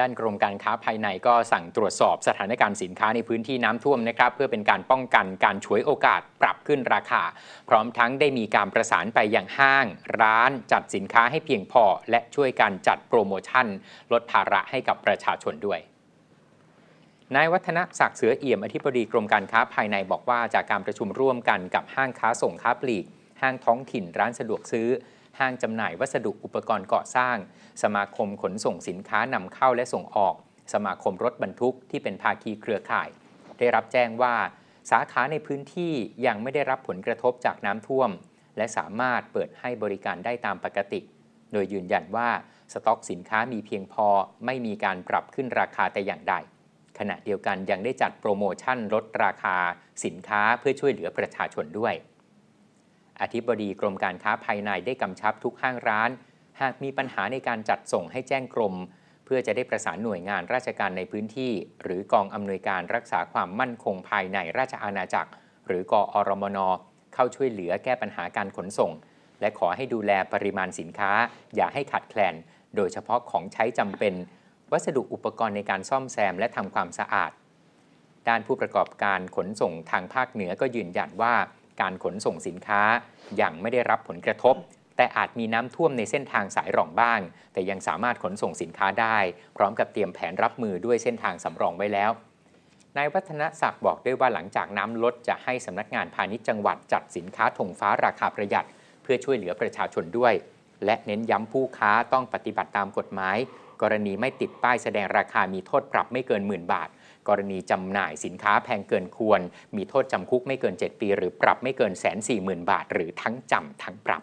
ด้านกรมการค้าภายในก็สั่งตรวจสอบสถานการณ์สินค้าในพื้นที่น้ำท่วมนะครับเพื่อเป็นการป้องกันการฉวยโอกาสปรับขึ้นราคา พร้อมทั้งได้มีการประสานไปยังห้าง ร้าน จัดสินค้าให้เพียงพอและช่วยการจัดโปรโมชั่น ลดภาระให้กับประชาชนด้วยนายวัฒนศักดิ์เสือเอี่ยมอธิบดีกรมการค้าภายในบอกว่า จากการประชุมร่วมกันกับห้างค้าส่งค้าปลีก ห้างท้องถิ่น ร้านสะดวกซื้อห้างจำหน่ายวัสดุอุปกรณ์ก่อสร้าง สมาคมขนส่งสินค้านำเข้าและส่งออก สมาคมรถบรรทุกที่เป็นภาคีเครือข่าย ได้รับแจ้งว่าสาขาในพื้นที่ยังไม่ได้รับผลกระทบจากน้ำท่วม และสามารถเปิดให้บริการได้ตามปกติ โดยยืนยันว่าสต็อกสินค้ามีเพียงพอไม่มีการปรับขึ้นราคาแต่อย่างใด ขณะเดียวกันยังได้จัดโปรโมชั่นลดราคาสินค้าเพื่อช่วยเหลือประชาชนด้วยอธิบดีกรมการค้าภายในได้กำชับทุกห้างร้าน หากมีปัญหาในการจัดส่งให้แจ้งกรมเพื่อจะได้ประสานหน่วยงานราชการในพื้นที่ หรือกองอำนวยการรักษาความมั่นคงภายในราชอาณาจักร หรือกอรมน เข้าช่วยเหลือแก้ปัญหาการขนส่ง และขอให้ดูแลปริมาณสินค้า อย่าให้ขาดแคลน โดยเฉพาะของใช้จำเป็น วัสดุอุปกรณ์ในการซ่อมแซมและทำความสะอาดด้านผู้ประกอบการขนส่งทางภาคเหนือก็ยืนยันว่าการขนส่งสินค้าอย่างไม่ได้รับผลกระทบ แต่อาจมีน้ำท่วมในเส้นทางสายรองบ้าง แต่ยังสามารถขนส่งสินค้าได้ พร้อมกับเตรียมแผนรับมือด้วยเส้นทางสำรองไว้แล้วนายวัฒนศักดิ์บอกด้วยว่าหลังจากน้ำลดจะให้สำนักงานพาณิชย์จังหวัดจัดสินค้าธงฟ้าราคาประหยัด เพื่อช่วยเหลือประชาชนด้วย และเน้นย้ำผู้ค้าต้องปฏิบัติตามกฎหมายกรณีไม่ติดป้ายแสดงราคามีโทษปรับไม่เกินหมื่นบาท กรณีจำหน่ายสินค้าแพงเกินควร มีโทษจำคุกไม่เกิน 7 ปี หรือปรับไม่เกินแสนสี่หมื่นบาท หรือทั้งจำทั้งปรับ